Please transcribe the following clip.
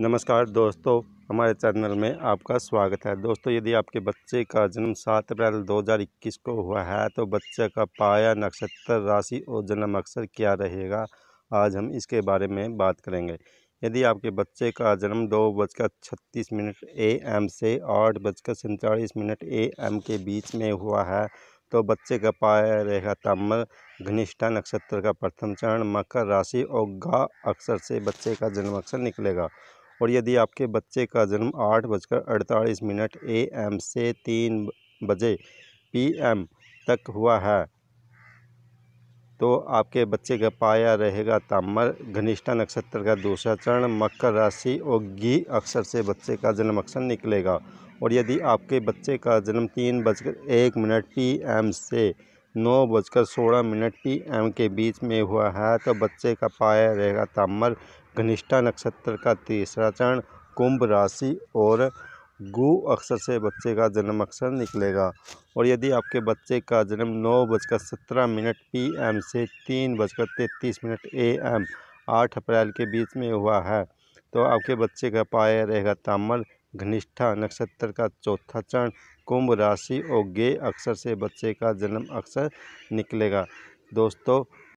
नमस्कार दोस्तों हमारे चैनल में आपका स्वागत है दोस्तों यदि आपके बच्चे का जन्म 7 अप्रैल 2021 को हुआ है तो बच्चे का पाया नक्षत्र राशि और जन्म अक्षर क्या रहेगा आज हम इसके बारे में बात करेंगे यदि आपके बच्चे का जन्म दो बजकर छत्तीस मिनट ए एम से आठ बजकर सैंतालीस मिनट ए एम के बीच में हुआ है तो बच्चे का पाया रहेगा ताम्र घनिष्ठा नक्षत्र का प्रथम चरण मकर राशि और गा अक्षर से बच्चे का जन्म अक्षर निकलेगा और यदि आपके बच्चे का जन्म आठ बजकर अड़तालीस मिनट ए एम से तीन बजे पी एम तक हुआ है तो आपके बच्चे का पाया रहेगा ताम्र घनिष्ठा नक्षत्र का दूसरा चरण मकर राशि और घी अक्षर से बच्चे का जन्म अक्षर निकलेगा और यदि आपके बच्चे का जन्म तीन बजकर एक मिनट पी एम से नौ बजकर सोलह मिनट पी एम के बीच में हुआ है तो बच्चे का पाया रहेगा ताम्र घनिष्ठा नक्षत्र का तीसरा चरण कुंभ राशि और गु अक्षर से बच्चे का जन्म अक्षर निकलेगा और यदि आपके बच्चे का जन्म नौ बजकर सत्रह मिनट पी एम से तीन बजकर तैंतीस मिनट ए एम आठ अप्रैल के बीच में हुआ है तो आपके बच्चे का पाया रहेगा ताम्र घनिष्ठा नक्षत्र का चौथा चरण कुंभ राशि और गे अक्षर से बच्चे का जन्म अक्षर निकलेगा दोस्तों